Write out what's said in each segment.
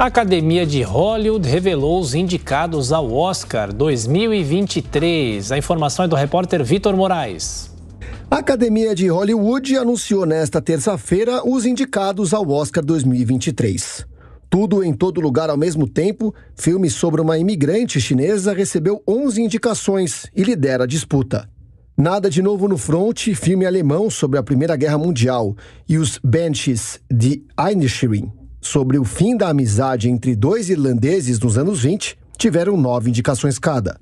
A Academia de Hollywood revelou os indicados ao Oscar 2023. A informação é do repórter Vitor Moraes. A Academia de Hollywood anunciou nesta terça-feira os indicados ao Oscar 2023. Tudo em todo lugar ao mesmo tempo, filme sobre uma imigrante chinesa recebeu 11 indicações e lidera a disputa. Nada de novo no front, filme alemão sobre a Primeira Guerra Mundial e os Benches de Einstein sobre o fim da amizade entre dois irlandeses nos anos 20 tiveram nove indicações cada.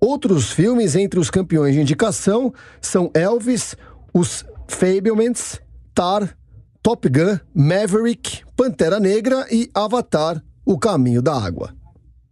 Outros filmes entre os campeões de indicação são Elvis, Os Fablements, Tar, Top Gun, Maverick, Pantera Negra e Avatar: O Caminho da Água.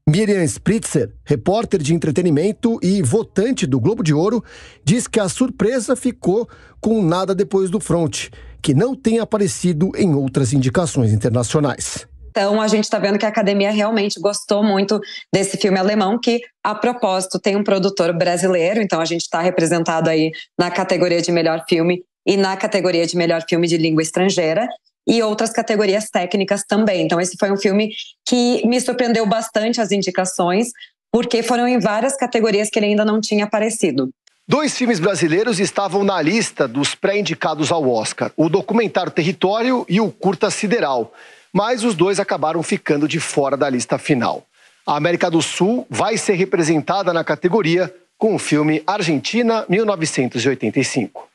Miriam Spritzer, repórter de entretenimento e votante do Globo de Ouro, diz que a surpresa ficou com Nada Depois do Fronte, que não tem aparecido em outras indicações internacionais. Então, a gente está vendo que a academia realmente gostou muito desse filme alemão, que, a propósito, tem um produtor brasileiro, então a gente está representado aí na categoria de melhor filme e na categoria de melhor filme de língua estrangeira e outras categorias técnicas também. Então, esse foi um filme que me surpreendeu bastante as indicações, porque foram em várias categorias que ele ainda não tinha aparecido. Dois filmes brasileiros estavam na lista dos pré-indicados ao Oscar: o documentário Território e o Curta Sideral, mas os dois acabaram ficando de fora da lista final. A América do Sul vai ser representada na categoria com o filme Argentina 1985.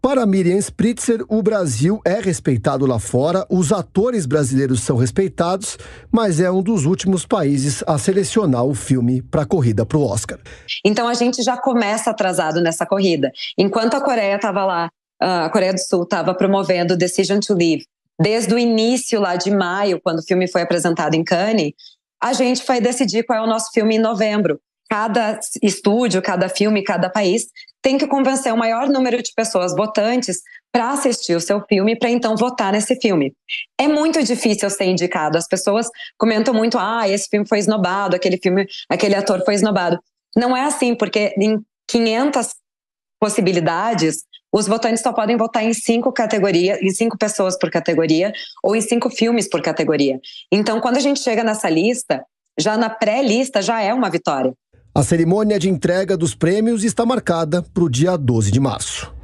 Para Miriam Spritzer, o Brasil é respeitado lá fora, os atores brasileiros são respeitados, mas é um dos últimos países a selecionar o filme para a corrida para o Oscar. Então a gente já começa atrasado nessa corrida. Enquanto a Coreia estava lá, ah, a Coreia do Sul estava promovendo Decision to Leave desde o início lá de maio, quando o filme foi apresentado em Cannes, a gente foi decidir qual é o nosso filme em novembro cada estúdio, cada filme, cada país tem que convencer o maior número de pessoas votantes para assistir o seu filme, para então votar nesse filme. É muito difícil ser indicado. As pessoas comentam muito: ah, esse filme foi esnobado, aquele filme, aquele ator foi esnobado. Não é assim, porque em 500 possibilidades, os votantes só podem votar em cinco categorias, em cinco pessoas por categoria, ou em cinco filmes por categoria. Então, quando a gente chega nessa lista, já na pré-lista já é uma vitória. A cerimônia de entrega dos prêmios está marcada para o dia 12 de março.